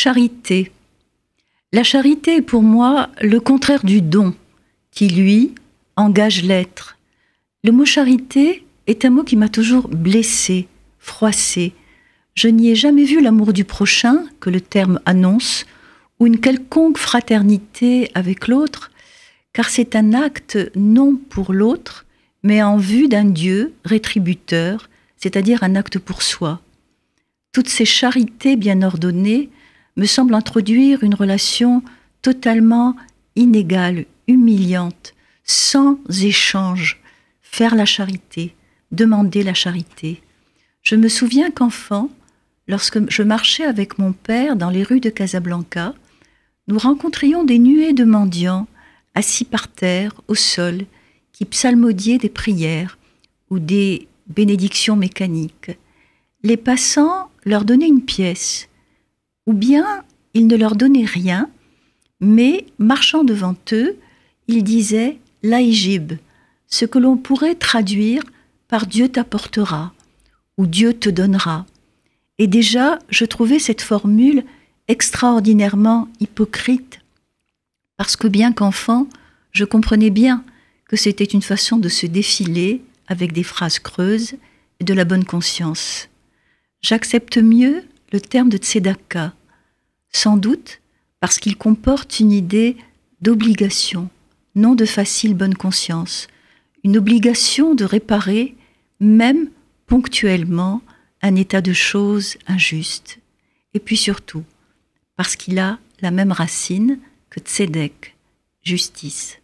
Charité. La charité est pour moi le contraire du don, qui lui engage l'être. Le mot charité est un mot qui m'a toujours blessé, froissé. Je n'y ai jamais vu l'amour du prochain, que le terme annonce, ou une quelconque fraternité avec l'autre, car c'est un acte non pour l'autre, mais en vue d'un Dieu rétributeur, c'est-à-dire un acte pour soi. Toutes ces charités bien ordonnées me semble introduire une relation totalement inégale, humiliante, sans échange, faire la charité, demander la charité. Je me souviens qu'enfant, lorsque je marchais avec mon père dans les rues de Casablanca, nous rencontrions des nuées de mendiants assis par terre, au sol, qui psalmodiaient des prières ou des bénédictions mécaniques. Les passants leur donnaient une pièce, ou bien il ne leur donnait rien, mais marchant devant eux, il disait l'aïgib, ce que l'on pourrait traduire par Dieu t'apportera ou Dieu te donnera. Et déjà, je trouvais cette formule extraordinairement hypocrite, parce que bien qu'enfant, je comprenais bien que c'était une façon de se défiler avec des phrases creuses et de la bonne conscience. J'accepte mieux le terme de tzedaka, sans doute parce qu'il comporte une idée d'obligation, non de facile bonne conscience, une obligation de réparer, même ponctuellement, un état de choses injuste. Et puis surtout, parce qu'il a la même racine que tzedek, justice.